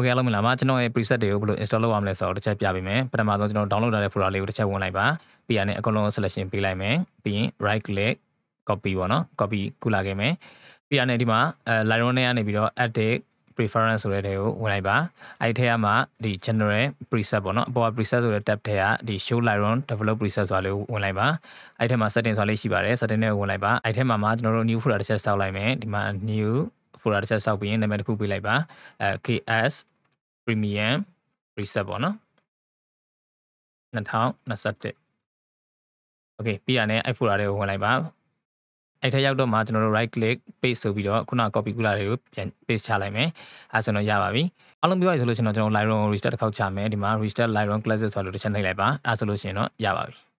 Okay အလုပ်မလားမှာကျွန်တော်ရဲ့ preset တွေကိုဘယ်လို install လုပ်ရမလဲဆိုတော့တစ်ချက်ပြပေးမယ်ပထမဆုံးကျွန်တော် download ထားတဲ့ folder လေးကိုတစ်ချက်ဝင်လိုက်ပါပြီးရနဲ့အကုန်လုံး selection ပေးလိုက်မယ်ပြီးရင် right click copy ပေါ့နော် copy ကူလာခဲ့မယ်ပြီးရနဲ့ဒီမှာအဲ Lightroom နဲ့ကနေပြီးတော့ edit preference ဆိုတဲ့ထဲကိုဝင်လိုက်ပါအဲ့ဒီထဲမှာဒီ general preset ပေါ့နော်အပေါ်က preset ဆိုတဲ့ tab ထဲကဒီ show lightroom develop preset ဆိုတာလေးကိုဝင်လိုက်ပါအဲ့ဒီထဲမှာ setting ဆိုတာလေးရှိပါတယ် setting နဲ့ဝင်လိုက်ပါအဲ့ဒီထဲမှာမှာကျွန်တော်တို့ new folder တစ်ချက်စောက်လိုက်မယ်ဒီမှာ new folder တစ်ချက်ဆောက်ပြီးရင်နာမည်တစ်ခုပေးလိုက်ပါအဲ KS Premium Reset ပေါ့နော်2021 Okay ပြီးတာနဲ့ iPhone တွေကိုဝင်လိုက်ပါအဲ့ထက်ရောက်တော့မှကျွန်တော်တို့ right click paste ဆိုပြီးတော့ခုန copy ကူလာတွေကိုပြန် paste ချလိုက်မယ်အဲဆိုတော့ရပါပြီအားလုံးပြောရဆိုလို့ရှင်တော့ကျွန်တော် Lightroom restart တစ်ခေါက်ချမယ်ဒီမှာ restart Lightroom classes ဆိုလို့တစ်ချက်နှိပ်လိုက်ပါအဲဆိုလို့ရှင်တော့ရပါပြီ